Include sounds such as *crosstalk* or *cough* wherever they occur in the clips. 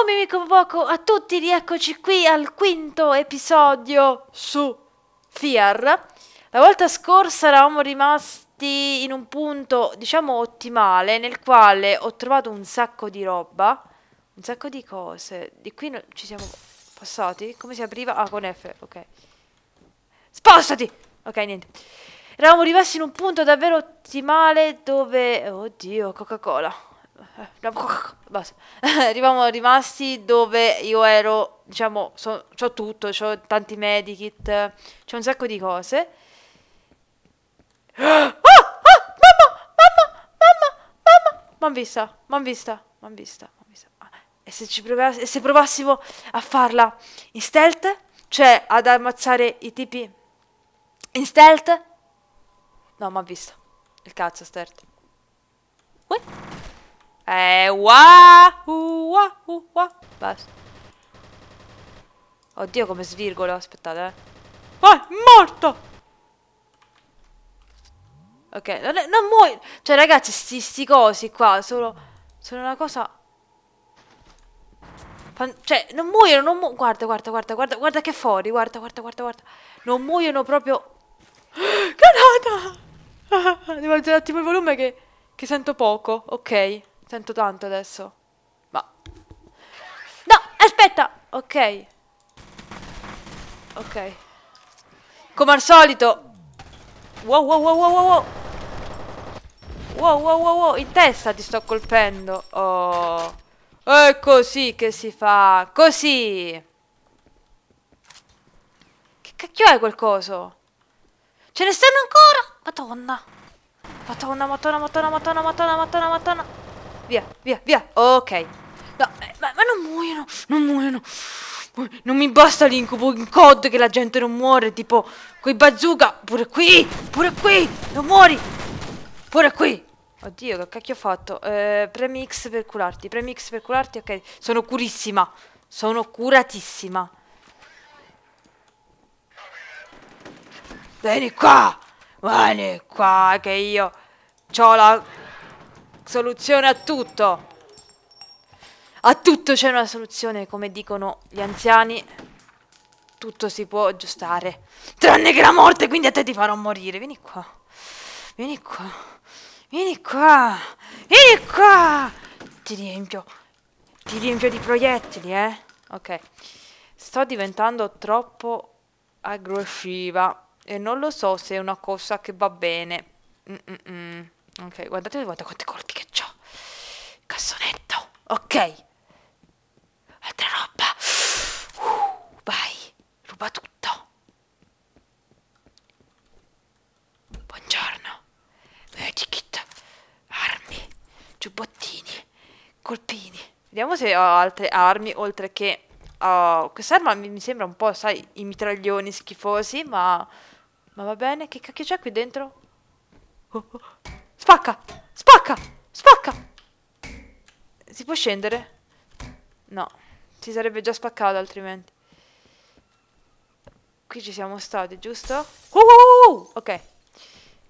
Oh Mimico Poco, a tutti rieccoci qui al quinto episodio su FIAR. La volta scorsa eravamo rimasti in un punto, diciamo, ottimale, nel quale ho trovato un sacco di roba, un sacco di cose. Di qui no, ci siamo passati? Come si apriva? Ah, con F, ok. Spostati! Ok, niente. Eravamo rimasti in un punto davvero ottimale dove... Oddio, Coca-Cola. *laughs* Basta. Arriviamo *laughs* rimasti dove io ero, diciamo, so, ho tutto, ho tanti medikit, c'è un sacco di cose. *gasps* Ah, ah, ah, mamma, mamma, mamma, mamma, m'han vista, m'han vista, m'han vista, m'han vista. Ah, e se, ci provass- e se provassimo a farla in stealth? Cioè ad ammazzare i tipi in stealth? No, m'ha visto. Il cazzo, stealth. What? Eh, wow, uh, wah, uh, Basta. Oddio, come svirgolo, aspettate, eh. Ah, è morto! Ok, non, è, non muoio. Cioè, ragazzi, sti, sti cosi qua sono, sono una cosa... Cioè, non muoiono, non muoiono. Guarda, guarda, guarda, guarda, guarda che fuori, guarda, guarda, guarda, guarda. Non muoiono proprio... *gasps* Canata! *laughs* Devo alzare un attimo il volume che, che sento poco, ok. Sento tanto adesso. Ma... No, aspetta! Ok. Ok. Come al solito. Wow, wow, wow, wow, wow. Wow, wow, wow, wow. In testa ti sto colpendo. Oh. È così che si fa. Così. Che cacchio è quel coso? Ce ne stanno ancora? Madonna. Madonna, madonna, madonna, madonna, madonna, madonna, madonna via, via, via. Ok. No, eh, ma, ma non muoiono, non muoiono. Non mi basta l'incubo in COD che la gente non muore, tipo coi bazooka, pure qui, pure qui, non muori, pure qui. Oddio, che cacchio ho fatto? Eh, premi X per curarti, premi X per curarti, ok. Sono curissima, sono curatissima. Vieni qua, vieni qua che io ho la soluzione a tutto. A tutto c'è una soluzione, come dicono gli anziani. Tutto si può aggiustare. Tranne che la morte, quindi a te ti farò morire. Vieni qua. Vieni qua. Vieni qua. Vieni qua. Ti riempio. Ti riempio di proiettili, eh. Ok. Sto diventando troppo aggressiva. E non lo so se è una cosa che va bene. Mm -mm. mm. Ok, guardate, guardate quante colpi Ok. Altra roba. Uh, vai, ruba tutto. Buongiorno. Medikit. Eh, armi. Giubbottini. Colpini. Vediamo se ho altre armi oltre che... Oh, quest'arma mi sembra un po', sai, i mitraglioni schifosi, ma... Ma va bene, che cacchio c'è qui dentro? Oh, oh. Spacca! Spacca! Spacca! Si può scendere? No, si sarebbe già spaccato altrimenti. Qui ci siamo stati, giusto? Uh, ok.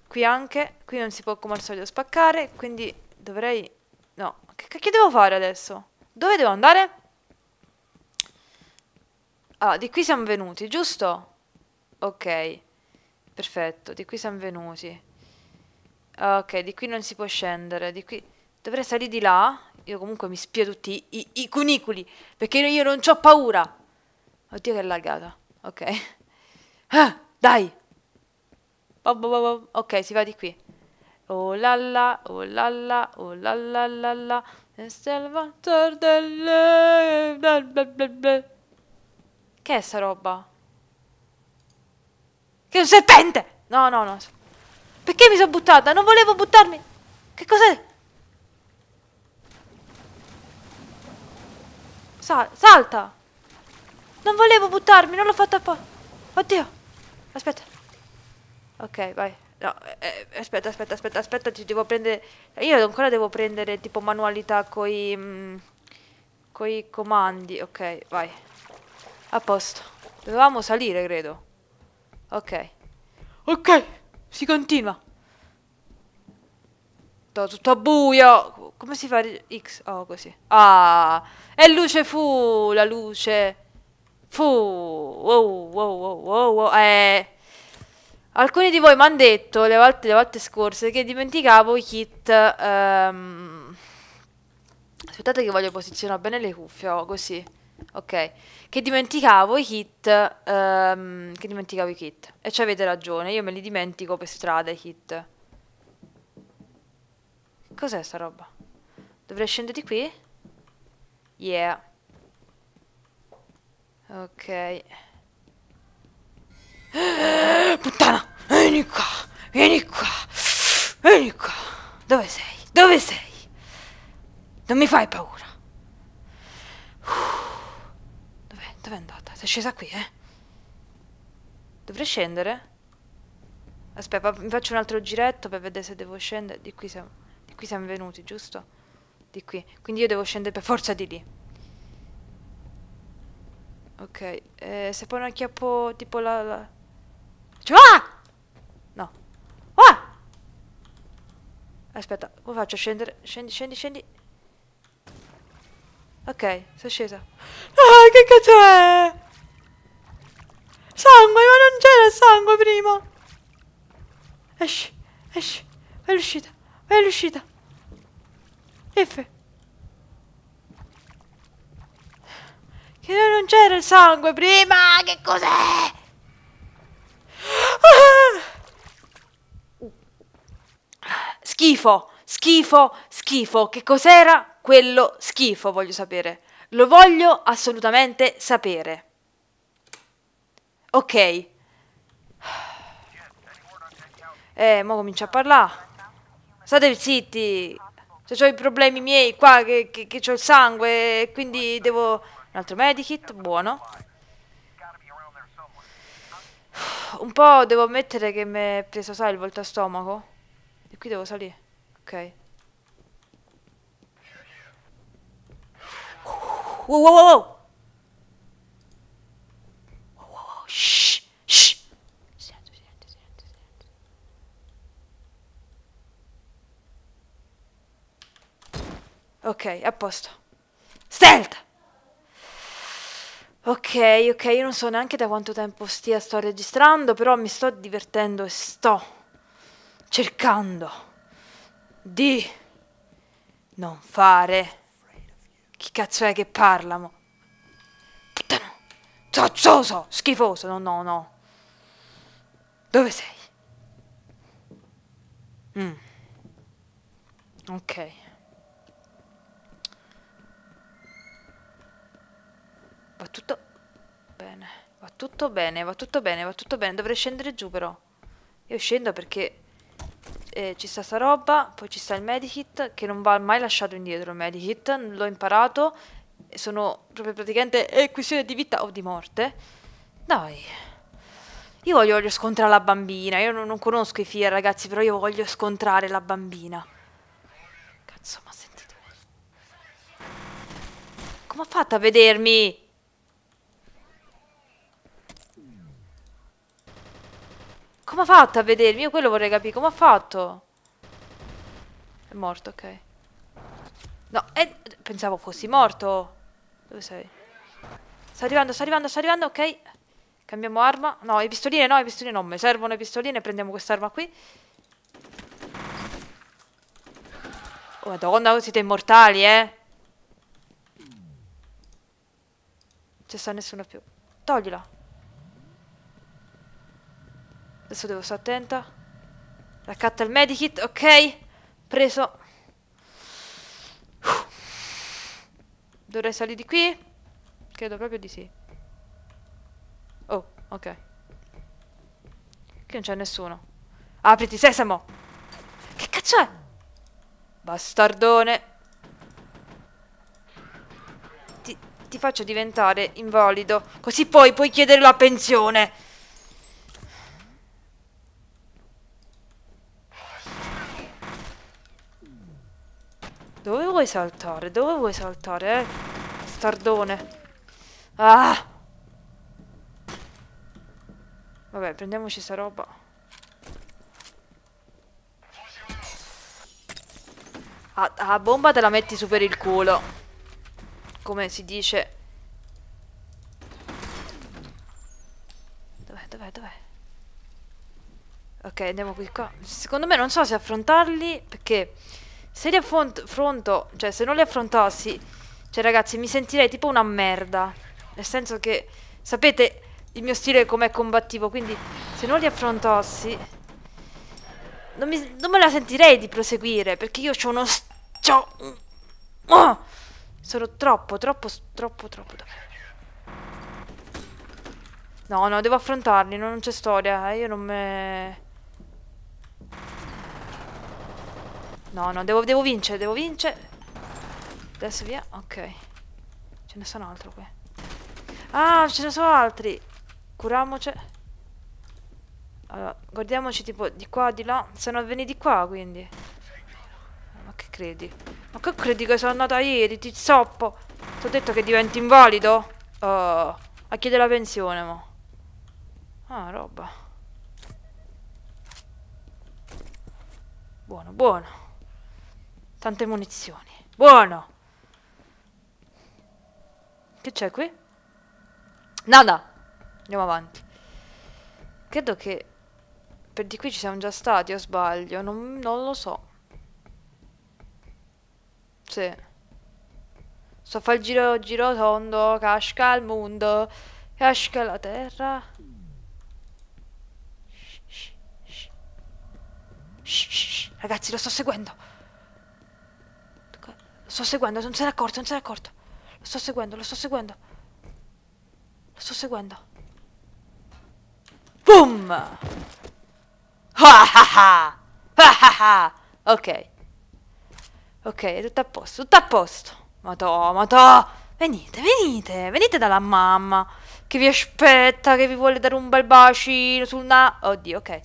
Qui anche, qui non si può come al solito spaccare, quindi dovrei... No, che cacchio devo fare adesso? Dove devo andare? Ah, di qui siamo venuti, giusto? Ok, perfetto, di qui siamo venuti. Ok, di qui non si può scendere, di qui... Dovrei salire di là, io comunque mi spio tutti i, i cunicoli, perché io non ho paura. Oddio che è lagata, ok. Ah, dai! Ok, si va di qui. Oh la la, oh la la, oh la la la la, il salvatore del... Che è sta roba? Che è un serpente! No, no, no. Perché mi sono buttata? Non volevo buttarmi! Che cos'è? Sal salta! Non volevo buttarmi, non l'ho fatto apposta. Oddio! Aspetta. Ok, vai. No, eh, eh, aspetta, aspetta, aspetta, aspetta, ti devo prendere... Io ancora devo prendere tipo manualità coi... Mh, mm, coi comandi. Ok, vai. A posto. Dovevamo salire, credo. Ok. Ok, si continua. Tutto, buio. Come si fa X? Oh, così. Ah! E luce fu, la luce. Fu. Wow, wow, wow, wow, wow. Eh. Alcuni di voi mi hanno detto le volte, le volte scorse che dimenticavo i kit... Um... Aspettate che voglio posizionare bene le cuffie, oh, così. Ok. Che dimenticavo i kit... Um... Che dimenticavo i kit. E ci avete ragione, io me li dimentico per strada i kit. Cos'è sta roba? Dovrei scendere di qui? Yeah. Ok. *gasps* Puttana! Vieni qua! Vieni qua! Vieni qua! Dove sei? Dove sei? Non mi fai paura! Dov'è? Dov'è andata? Sei scesa qui, eh? Dovrei scendere? Aspetta, mi faccio un altro giretto per vedere se devo scendere. Di qui siamo, di qui siamo venuti, giusto? di qui. Quindi io devo scendere per forza di lì. Ok, eh, se poi non acchiappo tipo la... la... Cioè, ah! No. Ah! Aspetta, come faccio a scendere? Scendi, scendi, scendi. Ok, sono scesa. Ah, che cazzo è? Sangue, ma non c'era sangue prima. Esci, esci. Vai l'uscita, vai l'uscita. If... Che non c'era il sangue prima! Che cos'è? Schifo! Schifo! Schifo! Che cos'era quello schifo, voglio sapere. Lo voglio assolutamente sapere. Ok. Eh, mo comincia a parlare. State zitti cioè ho i problemi miei qua che, che, che ho il sangue e quindi devo... Un altro medikit, buono. Un po' devo ammettere che mi è preso, sai, il volta stomaco. E qui devo salire. Ok. Wow, wow, wow! Wow, wow, wow. Shh. Ok, a posto. Stealth! Ok, ok, io non so neanche da quanto tempo stia sto registrando, però mi sto divertendo e sto cercando di non fare... Chi cazzo è che parla, mo? Puttano! Zozzoso! Schifoso! No, no, no. Dove sei? Mm. Ok. Va tutto bene, va tutto bene, va tutto bene, va tutto bene. Dovrei scendere giù però. Io scendo perché eh, ci sta sta roba, poi ci sta il medikit che non va mai lasciato indietro il medikit, l'ho imparato, sono proprio praticamente è questione di vita o di morte. Dai. Io voglio, voglio scontrare la bambina, io non, non conosco i figli ragazzi, però io voglio scontrare la bambina. Cazzo, ma sentite. Come ha fatto a vedermi? Come ha fatto a vedermi? Io quello vorrei capire. Come ha fatto? È morto, ok. No, è... Eh, pensavo fossi morto. Dove sei? Sta arrivando, sta arrivando, sta arrivando, ok. Cambiamo arma. No, le pistoline no, le pistoline non mi servono le pistoline. Prendiamo quest'arma qui. Oh, madonna, siete immortali, eh. Non c'è sta nessuno più. Toglila. Adesso devo stare attenta. Raccatta il medikit, ok. Preso. Dovrei salire di qui? Credo proprio di sì. Oh, ok. Qui non c'è nessuno. Apriti, sesamo! Che cazzo è? Bastardone! Ti, ti faccio diventare invalido, così poi puoi chiedere la pensione! Dove vuoi saltare? Dove vuoi saltare, eh? Stardone. Ah! Vabbè, prendiamoci sta roba. Ah, a ah, bomba te la metti su per il culo. Come si dice. Dov'è, dov'è, dov'è? Ok, andiamo qui qua. Secondo me non so se affrontarli perché... Se li affronto, cioè se non li affrontassi, cioè ragazzi mi sentirei tipo una merda. Nel senso che, sapete il mio stile com'è combattivo, quindi se non li affrontassi non, mi, non, me la sentirei di proseguire, perché io ho uno... C'ho... Oh! Sono troppo, troppo, troppo, troppo... No, no, devo affrontarli, non c'è storia, eh, io non me... No, no, devo, devo vincere, devo vincere. Adesso via, ok. Ce ne sono altro qui. Ah, ce ne sono altri. Curiamoci. Allora, guardiamoci tipo di qua, di là. Sono veni di qua, quindi. Eh, ma che credi? Ma che credi che sono andata ieri, Ti zoppo. Ti ho detto che diventi invalido? Oh, a chiedere la pensione, mo. Ah, roba. Buono, buono. Tante munizioni. Buono. Che c'è qui? Nada. Andiamo avanti. Credo che per di qui ci siamo già stati, o sbaglio. Non, non lo so. Sì. Sto a fare il giro, giro tondo, casca il mondo, casca la terra. Shh, shh, shh. Ragazzi, lo sto seguendo. Lo sto seguendo, non se n'è accorto, non se n'è accorto. Lo sto seguendo, lo sto seguendo. Lo sto seguendo. Boom! Ah ah ah! Ok. Ok, è tutto a posto, tutto a posto. Madò, madò. Venite, venite, venite dalla mamma che vi aspetta, che vi vuole dare un bel bacino sul na... Oddio, ok.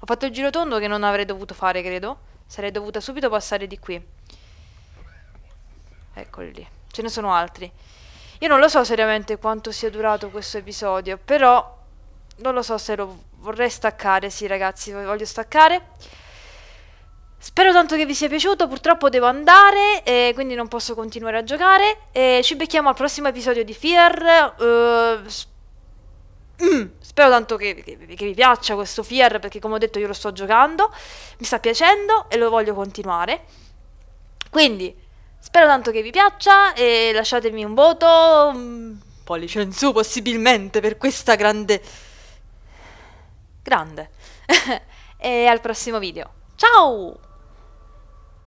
Ho fatto il giro tondo che non avrei dovuto fare, credo. Sarei dovuta subito passare di qui. Eccoli lì. Ce ne sono altri. Io non lo so seriamente quanto sia durato questo episodio, però non lo so se lo vorrei staccare, sì ragazzi, voglio staccare. Spero tanto che vi sia piaciuto, purtroppo devo andare, eh, quindi non posso continuare a giocare. Eh, ci becchiamo al prossimo episodio di Fear. Uh, mm, spero tanto che, che, che, vi piaccia questo Fear, perché come ho detto io lo sto giocando, mi sta piacendo e lo voglio continuare. Quindi... Spero tanto che vi piaccia e lasciatemi un voto, un pollice in su possibilmente per questa grande... grande. *laughs* e al prossimo video. Ciao!